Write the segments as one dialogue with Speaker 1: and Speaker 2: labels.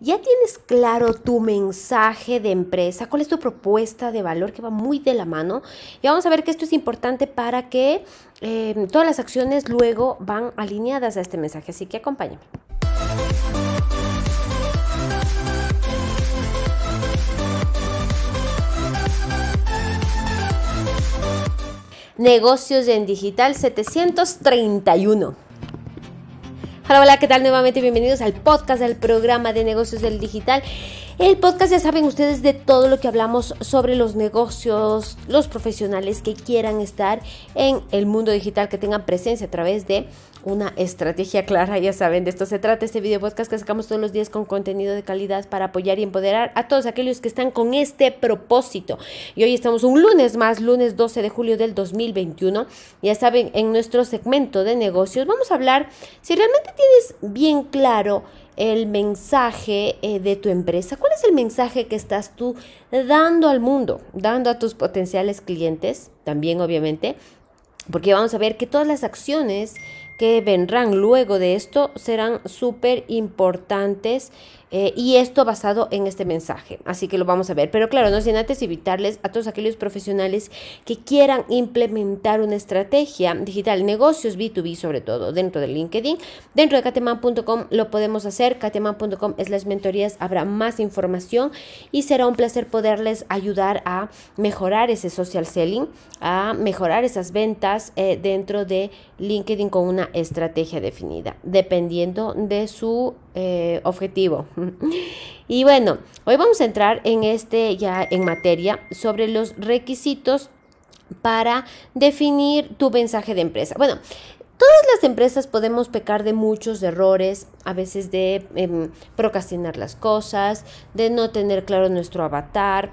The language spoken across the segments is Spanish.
Speaker 1: ¿Ya tienes claro tu mensaje de empresa? ¿Cuál es tu propuesta de valor que va muy de la mano? Y vamos a ver que esto es importante para que em, todas las acciones luego van alineadas a este mensaje. Así que acompáñame. Negocios en Digital 731. Hola, hola, ¿qué tal? Nuevamente bienvenidos al podcast del programa de negocios del digital. El podcast ya saben ustedes de todo lo que hablamos sobre los negocios, los profesionales que quieran estar en el mundo digital, que tengan presencia a través de una estrategia clara, ya saben, de esto se trata este video podcast que sacamos todos los días con contenido de calidad para apoyar y empoderar a todos aquellos que están con este propósito. Y hoy estamos un lunes más, lunes 12 de julio del 2021. Ya saben, en nuestro segmento de negocios vamos a hablar si realmente tienes bien claro el mensaje eh, de tu empresa, cuál es el mensaje que estás tú dando al mundo, dando a tus potenciales clientes, también obviamente, porque vamos a ver que todas las acciones que vendrán luego de esto serán súper importantes eh, y esto basado en este mensaje. Así que lo vamos a ver. Pero claro, no sin antes invitarles a todos aquellos profesionales que quieran implementar una estrategia digital, negocios B2B sobre todo, dentro de LinkedIn. Dentro de cateman.com lo podemos hacer. Cateman.com es las mentorías. Habrá más información y será un placer poderles ayudar a mejorar ese social selling, a mejorar esas ventas eh, dentro de LinkedIn con una estrategia definida, dependiendo de su eh, objetivo. y bueno, hoy vamos a entrar en este ya en materia sobre los requisitos para definir tu mensaje de empresa. Bueno, Todas las empresas podemos pecar de muchos errores, a veces de em, procrastinar las cosas, de no tener claro nuestro avatar.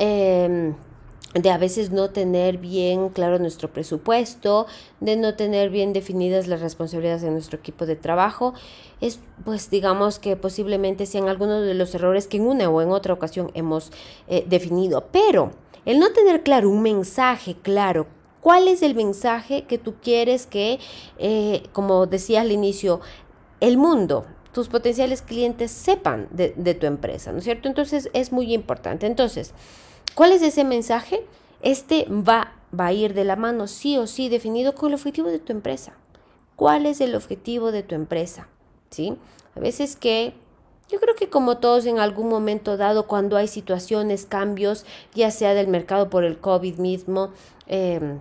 Speaker 1: Eh, de a veces no tener bien claro nuestro presupuesto, de no tener bien definidas las responsabilidades de nuestro equipo de trabajo, es pues digamos que posiblemente sean algunos de los errores que en una o en otra ocasión hemos eh, definido. Pero el no tener claro un mensaje claro, cuál es el mensaje que tú quieres que, eh, como decía al inicio, el mundo tus potenciales clientes sepan de, de tu empresa, ¿no es cierto? Entonces es muy importante. Entonces, ¿Cuál es ese mensaje? Este va, va a ir de la mano sí o sí definido con el objetivo de tu empresa. ¿Cuál es el objetivo de tu empresa? ¿Sí? A veces que yo creo que como todos en algún momento dado, cuando hay situaciones, cambios, ya sea del mercado por el COVID mismo, em,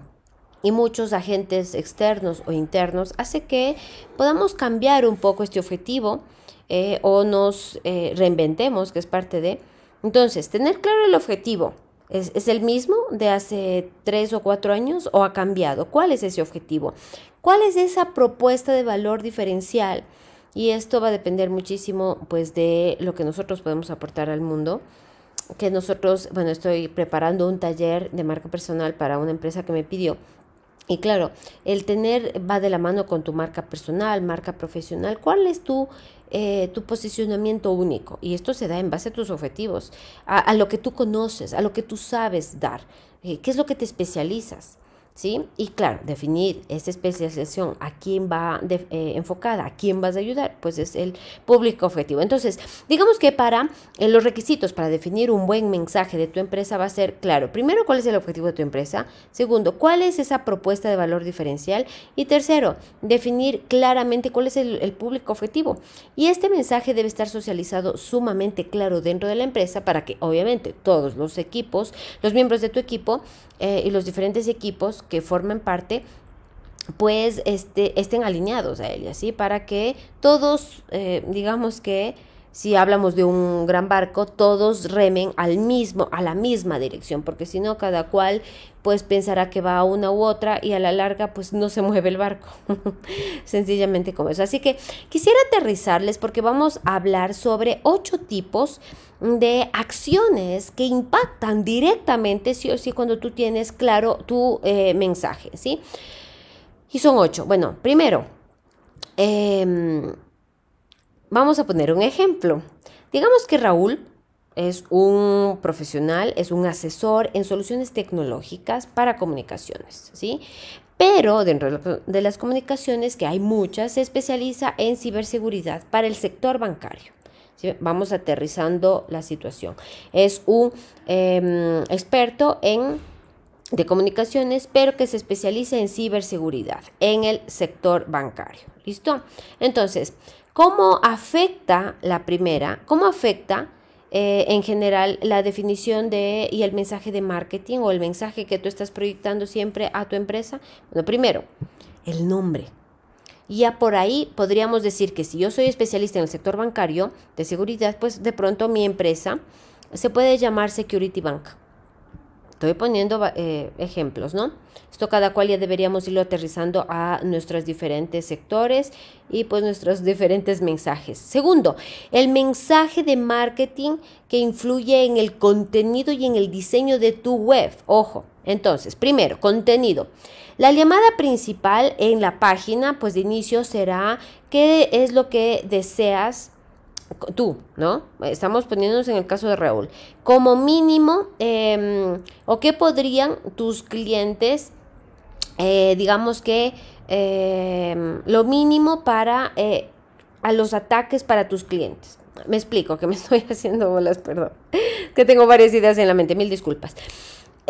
Speaker 1: y muchos agentes externos o internos, hace que podamos cambiar un poco este objetivo eh, o nos eh, reinventemos, que es parte de, entonces, tener claro el objetivo. ¿Es, el mismo de hace tres o cuatro años o ha cambiado? ¿Cuál es ese objetivo? ¿Cuál es esa propuesta de valor diferencial? Y esto va a depender muchísimo pues de lo que nosotros podemos aportar al mundo. Que nosotros, bueno, estoy preparando un taller de marca personal para una empresa que me pidió y claro, el tener va de la mano con tu marca personal, marca profesional. ¿Cuál es tu, eh, tu posicionamiento único? Y esto se da en base a tus objetivos, a, lo que tú conoces, a lo que tú sabes dar. Eh, ¿Qué es lo que te especializas? ¿sí? Y claro, definir esa especialización, a quién va eh, enfocada, a quién vas a ayudar, pues es el público objetivo. Entonces, digamos que para eh, los requisitos para definir un buen mensaje de tu empresa va a ser, claro, primero, cuál es el objetivo de tu empresa, segundo, cuál es esa propuesta de valor diferencial y tercero, definir claramente cuál es el, público objetivo. Y este mensaje debe estar socializado sumamente claro dentro de la empresa para que obviamente todos los equipos, los miembros de tu equipo eh, y los diferentes equipos que formen parte pues este, estén alineados a ella, así para que todos, eh, digamos que si hablamos de un gran barco, todos remen al mismo, a la misma dirección, porque si no, cada cual pues pensará que va a una u otra y a la larga pues no se mueve el barco. Sencillamente como eso. Así que quisiera aterrizarles porque vamos a hablar sobre ocho tipos de acciones que impactan directamente, sí o sí, cuando tú tienes claro tu eh, mensaje, ¿sí? Y son ocho. Bueno, primero, em, Vamos a poner un ejemplo. Digamos que Raúl es un profesional, es un asesor en soluciones tecnológicas para comunicaciones, ¿sí? Pero dentro de las comunicaciones, que hay muchas, se especializa en ciberseguridad para el sector bancario. Vamos aterrizando la situación. Es un em, experto en de comunicaciones, pero que se especialice en ciberseguridad en el sector bancario. ¿Listo? Entonces, ¿cómo afecta la primera? ¿Cómo afecta eh, en general la definición de y el mensaje de marketing o el mensaje que tú estás proyectando siempre a tu empresa? Bueno, primero, el nombre. Ya por ahí podríamos decir que si yo soy especialista en el sector bancario de seguridad, pues de pronto mi empresa se puede llamar Security Bank Estoy poniendo eh, ejemplos, ¿no? Esto cada cual ya deberíamos irlo aterrizando a nuestros diferentes sectores y pues nuestros diferentes mensajes. Segundo, el mensaje de marketing que influye en el contenido y en el diseño de tu web. Ojo, entonces, primero, contenido. La llamada principal en la página, pues de inicio será qué es lo que deseas tú, ¿no? Estamos poniéndonos en el caso de Raúl. Como mínimo, em, ¿o qué podrían tus clientes, eh, digamos que, em, lo mínimo para eh, a los ataques para tus clientes? Me explico, que me estoy haciendo bolas, perdón. que tengo varias ideas en la mente, mil disculpas.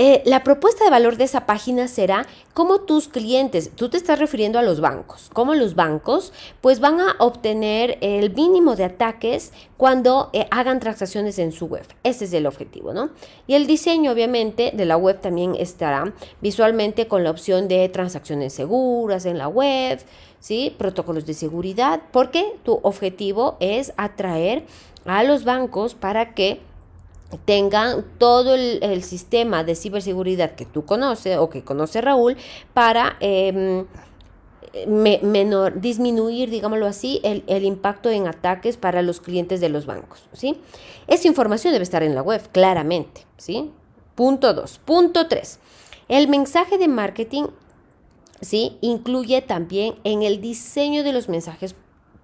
Speaker 1: Eh, la propuesta de valor de esa página será cómo tus clientes, tú te estás refiriendo a los bancos, cómo los bancos pues van a obtener el mínimo de ataques cuando eh, hagan transacciones en su web. Ese es el objetivo, ¿no? Y el diseño obviamente de la web también estará visualmente con la opción de transacciones seguras en la web, ¿sí? Protocolos de seguridad, porque tu objetivo es atraer a los bancos para que tengan todo el, sistema de ciberseguridad que tú conoces o que conoce Raúl para em, menor, disminuir, digámoslo así, el, impacto en ataques para los clientes de los bancos. ¿sí? Esa información debe estar en la web, claramente. ¿sí? Punto dos. Punto tres. El mensaje de marketing ¿sí? incluye también en el diseño de los mensajes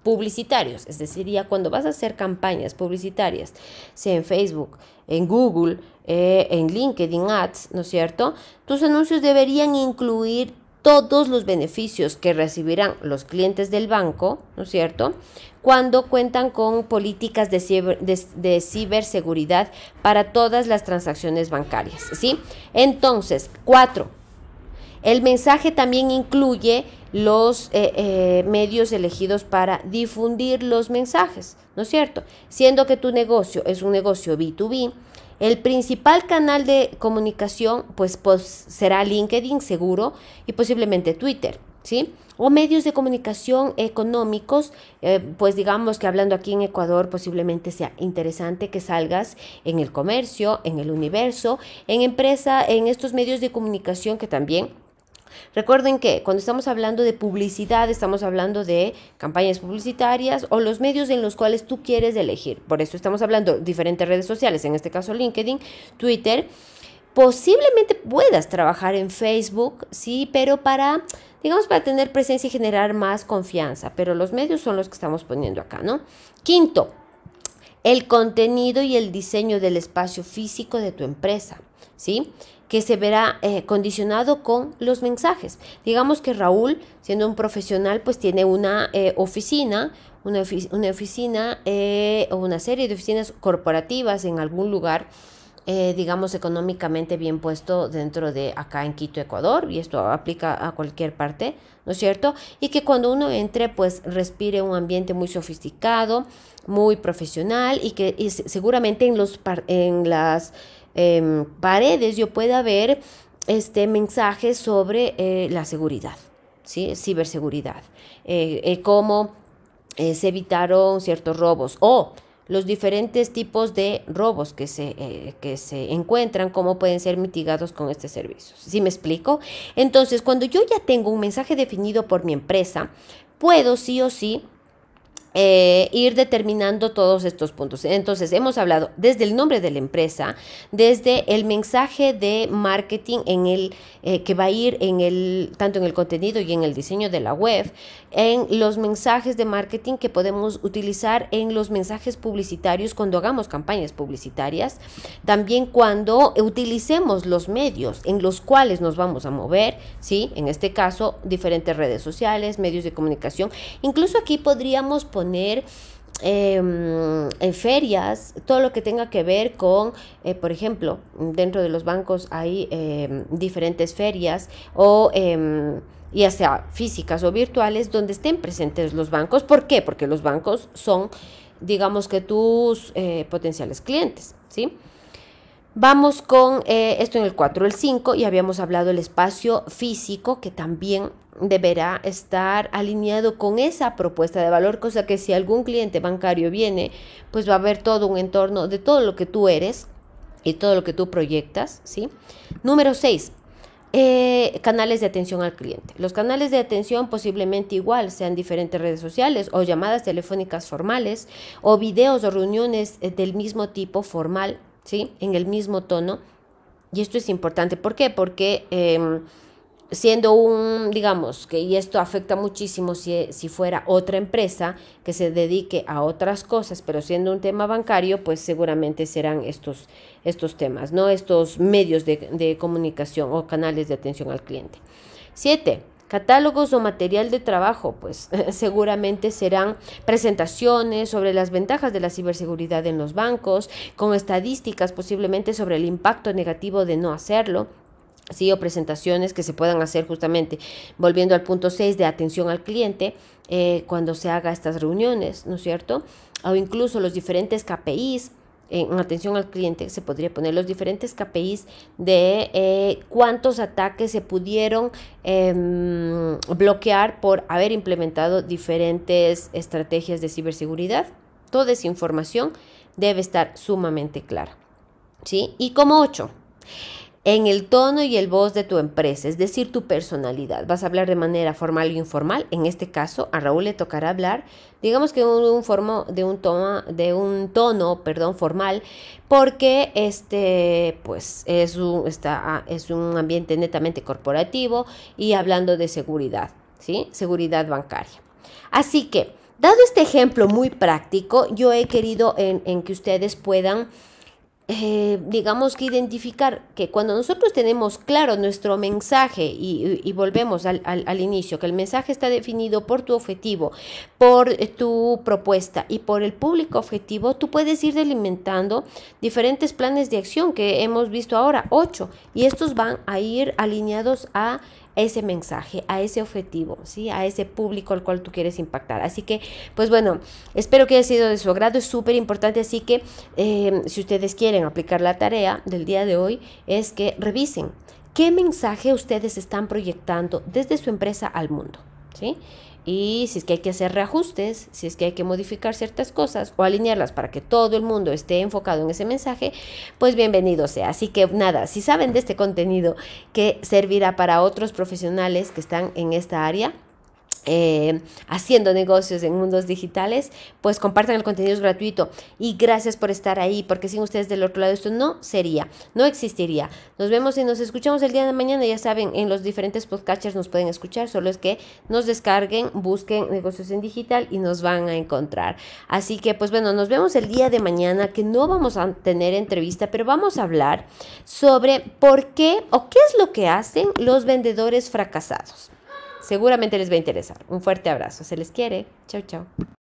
Speaker 1: publicitarios, es decir, cuando vas a hacer campañas publicitarias, sea en Facebook, en Google, eh, en LinkedIn Ads, ¿no es cierto? Tus anuncios deberían incluir todos los beneficios que recibirán los clientes del banco, ¿no es cierto? Cuando cuentan con políticas de, ciberseguridad para todas las transacciones bancarias, ¿sí? Entonces, cuatro, el mensaje también incluye los eh, eh, medios elegidos para difundir los mensajes, ¿no es cierto? Siendo que tu negocio es un negocio B2B, el principal canal de comunicación pues, pues, será LinkedIn seguro y posiblemente Twitter, ¿sí? O medios de comunicación económicos, eh, pues digamos que hablando aquí en Ecuador posiblemente sea interesante que salgas en el comercio, en el universo, en empresa, en estos medios de comunicación que también Recuerden que cuando estamos hablando de publicidad, estamos hablando de campañas publicitarias o los medios en los cuales tú quieres elegir. Por eso estamos hablando de diferentes redes sociales, en este caso LinkedIn, Twitter. Posiblemente puedas trabajar en Facebook, sí, pero para, digamos, para tener presencia y generar más confianza. Pero los medios son los que estamos poniendo acá, ¿no? Quinto, el contenido y el diseño del espacio físico de tu empresa, ¿sí? que se verá eh, condicionado con los mensajes. Digamos que Raúl, siendo un profesional, pues tiene una eh, oficina, una, oficina eh, o una serie de oficinas corporativas en algún lugar. digamos económicamente bien puesto dentro de acá en Quito, Ecuador, y esto aplica a cualquier parte, ¿no es cierto? Y que cuando uno entre, pues respire un ambiente muy sofisticado, muy profesional, y que seguramente en, los, en las Em, paredes yo pueda ver este mensaje sobre eh, la seguridad, ¿sí? ciberseguridad, eh, eh, cómo se evitaron ciertos robos o los diferentes tipos de robos que se, que se encuentran, cómo pueden ser mitigados con este servicio. ¿Sí me explico? Entonces, cuando yo ya tengo un mensaje definido por mi empresa, puedo sí o sí eh, ir determinando todos estos puntos. Entonces, hemos hablado desde el nombre de la empresa, desde el mensaje de marketing en el, eh, que va a ir en el, tanto en el contenido y en el diseño de la web, en los mensajes de marketing que podemos utilizar en los mensajes publicitarios cuando hagamos campañas publicitarias, también cuando utilicemos los medios en los cuales nos vamos a mover, ¿sí? en este caso, diferentes redes sociales, medios de comunicación. Incluso aquí podríamos poner poner em, en ferias, todo lo que tenga que ver con, eh, por ejemplo, dentro de los bancos hay em, diferentes ferias o em, ya sea físicas o virtuales donde estén presentes los bancos. ¿Por qué? Porque los bancos son, digamos que tus eh, potenciales clientes, ¿sí? Vamos con eh, esto en el 4, el 5 y habíamos hablado el espacio físico que también deberá estar alineado con esa propuesta de valor, cosa que si algún cliente bancario viene, pues va a haber todo un entorno de todo lo que tú eres y todo lo que tú proyectas, ¿sí? Número 6. Eh, canales de atención al cliente. Los canales de atención posiblemente igual sean diferentes redes sociales o llamadas telefónicas formales o videos o reuniones eh, del mismo tipo formal, ¿sí? En el mismo tono. Y esto es importante. ¿Por qué? Porque... Em, siendo un, digamos, que y esto afecta muchísimo si, fuera otra empresa que se dedique a otras cosas, pero siendo un tema bancario, pues seguramente serán estos, estos temas, ¿no? Estos medios de, de comunicación o canales de atención al cliente. Siete, catálogos o material de trabajo, pues seguramente serán presentaciones sobre las ventajas de la ciberseguridad en los bancos, con estadísticas posiblemente sobre el impacto negativo de no hacerlo, sí, o presentaciones que se puedan hacer justamente, volviendo al punto 6 de atención al cliente, eh, cuando se haga estas reuniones, ¿no es cierto? O incluso los diferentes KPIs en atención al cliente se podría poner los diferentes KPIs de eh, cuántos ataques se pudieron em, bloquear por haber implementado diferentes estrategias de ciberseguridad. Toda esa información debe estar sumamente clara. ¿sí? Y como 8, en el tono y el voz de tu empresa, es decir, tu personalidad. Vas a hablar de manera formal o informal. En este caso, a Raúl le tocará hablar, digamos que de, un tono, de un tono, perdón, formal, porque este, pues, es un, está, ah, es un ambiente netamente corporativo y hablando de seguridad, ¿sí? Seguridad bancaria. Así que, dado este ejemplo muy práctico, yo he querido en, en que ustedes puedan eh, digamos que identificar que cuando nosotros tenemos claro nuestro mensaje y, volvemos al, al, inicio, que el mensaje está definido por tu objetivo, por tu propuesta y por el público objetivo, tú puedes ir alimentando diferentes planes de acción que hemos visto ahora, ocho, y estos van a ir alineados a ese mensaje, a ese objetivo, ¿sí? a ese público al cual tú quieres impactar. Así que, pues bueno, espero que haya sido de su agrado, es súper importante, así que eh, si ustedes quieren aplicar la tarea del día de hoy, es que revisen qué mensaje ustedes están proyectando desde su empresa al mundo. ¿sí? Y si es que hay que hacer reajustes, si es que hay que modificar ciertas cosas o alinearlas para que todo el mundo esté enfocado en ese mensaje, pues bienvenido sea. Así que nada, si saben de este contenido que servirá para otros profesionales que están en esta área, eh, haciendo negocios en mundos digitales, pues compartan el contenido es gratuito y gracias por estar ahí, porque sin ustedes del otro lado esto no sería, no existiría. Nos vemos y nos escuchamos el día de mañana, ya saben, en los diferentes podcasters nos pueden escuchar, solo es que nos descarguen, busquen negocios en digital y nos van a encontrar. Así que pues bueno, nos vemos el día de mañana, que no vamos a tener entrevista, pero vamos a hablar sobre por qué o qué es lo que hacen los vendedores fracasados. Seguramente les va a interesar. Un fuerte abrazo. Se les quiere. Chau, chao.